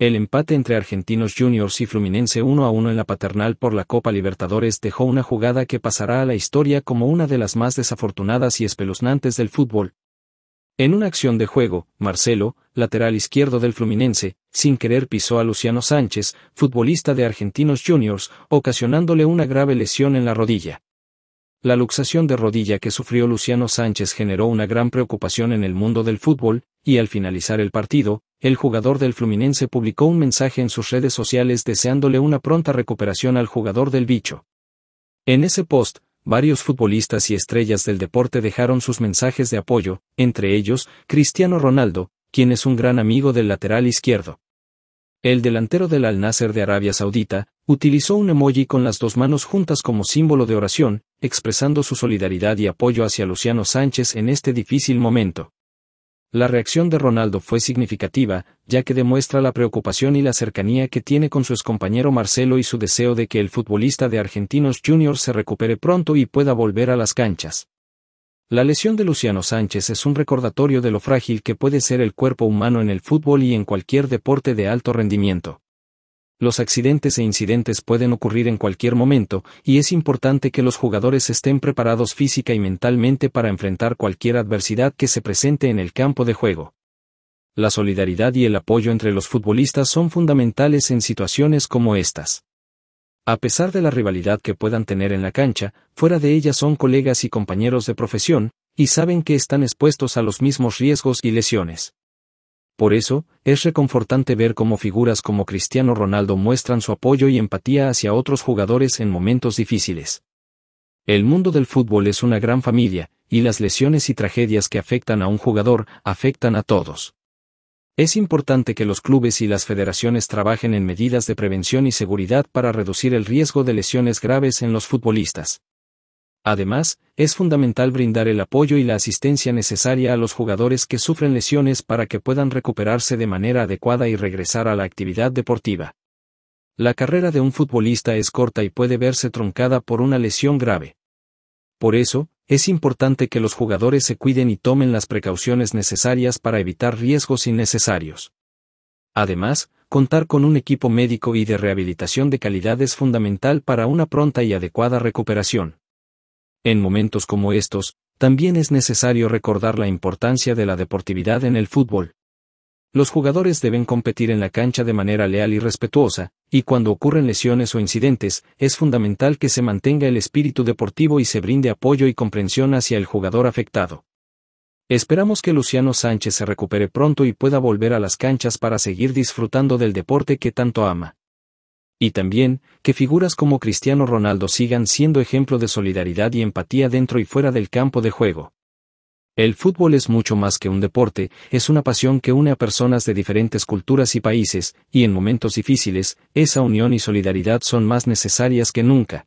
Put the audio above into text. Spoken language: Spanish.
El empate entre Argentinos Juniors y Fluminense 1 a 1 en la paternal por la Copa Libertadores dejó una jugada que pasará a la historia como una de las más desafortunadas y espeluznantes del fútbol. En una acción de juego, Marcelo, lateral izquierdo del Fluminense, sin querer pisó a Luciano Sánchez, futbolista de Argentinos Juniors, ocasionándole una grave lesión en la rodilla. La luxación de rodilla que sufrió Luciano Sánchez generó una gran preocupación en el mundo del fútbol, y al finalizar el partido, el jugador del Fluminense publicó un mensaje en sus redes sociales deseándole una pronta recuperación al jugador del bicho. En ese post, varios futbolistas y estrellas del deporte dejaron sus mensajes de apoyo, entre ellos, Cristiano Ronaldo, quien es un gran amigo del lateral izquierdo. El delantero del Al-Nasser de Arabia Saudita, utilizó un emoji con las dos manos juntas como símbolo de oración, expresando su solidaridad y apoyo hacia Luciano Sánchez en este difícil momento. La reacción de Ronaldo fue significativa, ya que demuestra la preocupación y la cercanía que tiene con su excompañero Marcelo y su deseo de que el futbolista de Argentinos Juniors se recupere pronto y pueda volver a las canchas. La lesión de Luciano Sánchez es un recordatorio de lo frágil que puede ser el cuerpo humano en el fútbol y en cualquier deporte de alto rendimiento. Los accidentes e incidentes pueden ocurrir en cualquier momento, y es importante que los jugadores estén preparados física y mentalmente para enfrentar cualquier adversidad que se presente en el campo de juego. La solidaridad y el apoyo entre los futbolistas son fundamentales en situaciones como estas. A pesar de la rivalidad que puedan tener en la cancha, fuera de ella son colegas y compañeros de profesión, y saben que están expuestos a los mismos riesgos y lesiones. Por eso, es reconfortante ver cómo figuras como Cristiano Ronaldo muestran su apoyo y empatía hacia otros jugadores en momentos difíciles. El mundo del fútbol es una gran familia, y las lesiones y tragedias que afectan a un jugador afectan a todos. Es importante que los clubes y las federaciones trabajen en medidas de prevención y seguridad para reducir el riesgo de lesiones graves en los futbolistas. Además, es fundamental brindar el apoyo y la asistencia necesaria a los jugadores que sufren lesiones para que puedan recuperarse de manera adecuada y regresar a la actividad deportiva. La carrera de un futbolista es corta y puede verse truncada por una lesión grave. Por eso, es importante que los jugadores se cuiden y tomen las precauciones necesarias para evitar riesgos innecesarios. Además, contar con un equipo médico y de rehabilitación de calidad es fundamental para una pronta y adecuada recuperación. En momentos como estos, también es necesario recordar la importancia de la deportividad en el fútbol. Los jugadores deben competir en la cancha de manera leal y respetuosa, y cuando ocurren lesiones o incidentes, es fundamental que se mantenga el espíritu deportivo y se brinde apoyo y comprensión hacia el jugador afectado. Esperamos que Luciano Sánchez se recupere pronto y pueda volver a las canchas para seguir disfrutando del deporte que tanto ama y también, que figuras como Cristiano Ronaldo sigan siendo ejemplo de solidaridad y empatía dentro y fuera del campo de juego. El fútbol es mucho más que un deporte, es una pasión que une a personas de diferentes culturas y países, y en momentos difíciles, esa unión y solidaridad son más necesarias que nunca.